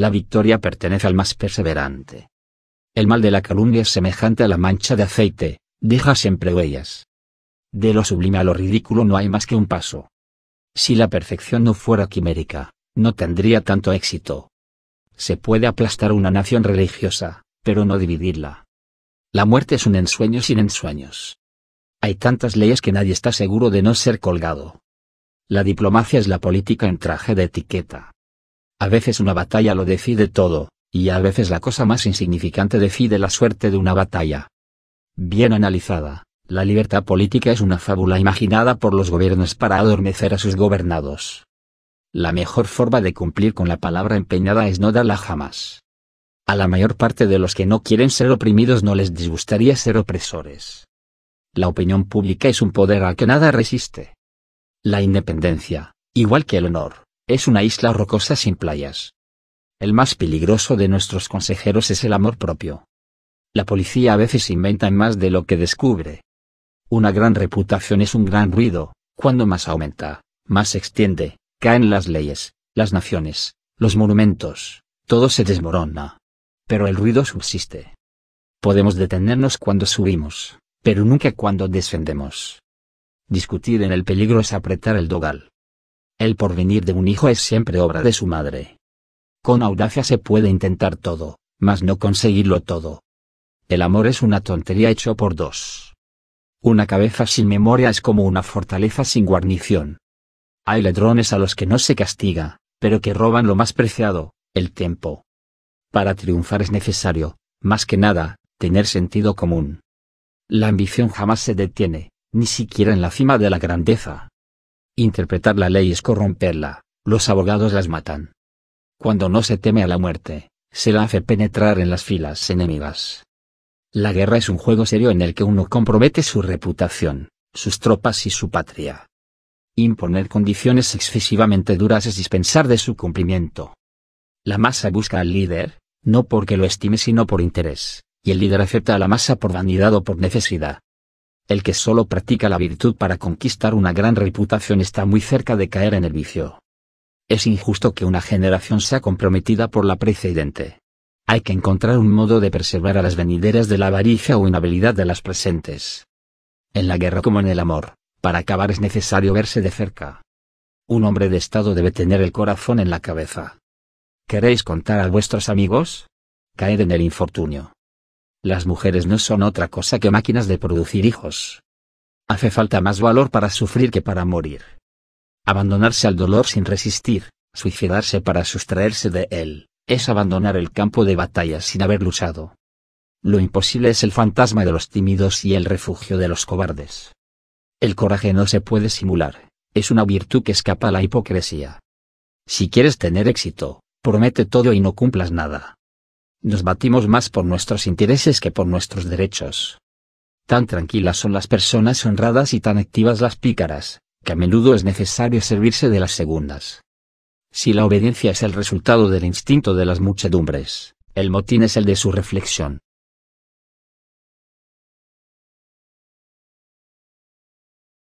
La victoria pertenece al más perseverante. El mal de la calumnia es semejante a la mancha de aceite, deja siempre huellas. De lo sublime a lo ridículo no hay más que un paso. Si la perfección no fuera quimérica, no tendría tanto éxito. Se puede aplastar una nación religiosa, pero no dividirla. La muerte es un ensueño sin ensueños. Hay tantas leyes que nadie está seguro de no ser colgado. La diplomacia es la política en traje de etiqueta. A veces una batalla lo decide todo, y a veces la cosa más insignificante decide la suerte de una batalla. Bien analizada, la libertad política es una fábula imaginada por los gobiernos para adormecer a sus gobernados. La mejor forma de cumplir con la palabra empeñada es no darla jamás. A la mayor parte de los que no quieren ser oprimidos no les disgustaría ser opresores. La opinión pública es un poder al que nada resiste. La independencia, igual que el honor, es una isla rocosa sin playas. El más peligroso de nuestros consejeros es el amor propio. La policía a veces inventa más de lo que descubre. Una gran reputación es un gran ruido, cuando más aumenta, más se extiende, caen las leyes, las naciones, los monumentos, todo se desmorona. Pero el ruido subsiste. Podemos detenernos cuando subimos, pero nunca cuando descendemos. Discutir en el peligro es apretar el dogal. El porvenir de un hijo es siempre obra de su madre. Con audacia se puede intentar todo, mas no conseguirlo todo. El amor es una tontería hecho por dos. Una cabeza sin memoria es como una fortaleza sin guarnición. Hay ladrones a los que no se castiga, pero que roban lo más preciado, el tiempo. Para triunfar es necesario, más que nada, tener sentido común. La ambición jamás se detiene, ni siquiera en la cima de la grandeza. Interpretar la ley es corromperla, los abogados las matan. Cuando no se teme a la muerte, se la hace penetrar en las filas enemigas. La guerra es un juego serio en el que uno compromete su reputación, sus tropas y su patria. Imponer condiciones excesivamente duras es dispensar de su cumplimiento. La masa busca al líder, no porque lo estime sino por interés, y el líder acepta a la masa por vanidad o por necesidad. El que solo practica la virtud para conquistar una gran reputación está muy cerca de caer en el vicio. Es injusto que una generación sea comprometida por la precedente. Hay que encontrar un modo de preservar a las venideras de la avaricia o inhabilidad de las presentes. En la guerra como en el amor, para acabar es necesario verse de cerca. Un hombre de Estado debe tener el corazón en la cabeza. ¿Queréis contar a vuestros amigos? Caer en el infortunio. Las mujeres no son otra cosa que máquinas de producir hijos. Hace falta más valor para sufrir que para morir. Abandonarse al dolor sin resistir, suicidarse para sustraerse de él, es abandonar el campo de batalla sin haber luchado. Lo imposible es el fantasma de los tímidos y el refugio de los cobardes. El coraje no se puede simular, es una virtud que escapa a la hipocresía. Si quieres tener éxito, promete todo y no cumplas nada. Nos batimos más por nuestros intereses que por nuestros derechos. Tan tranquilas son las personas honradas y tan activas las pícaras, que a menudo es necesario servirse de las segundas. Si la obediencia es el resultado del instinto de las muchedumbres, el motín es el de su reflexión.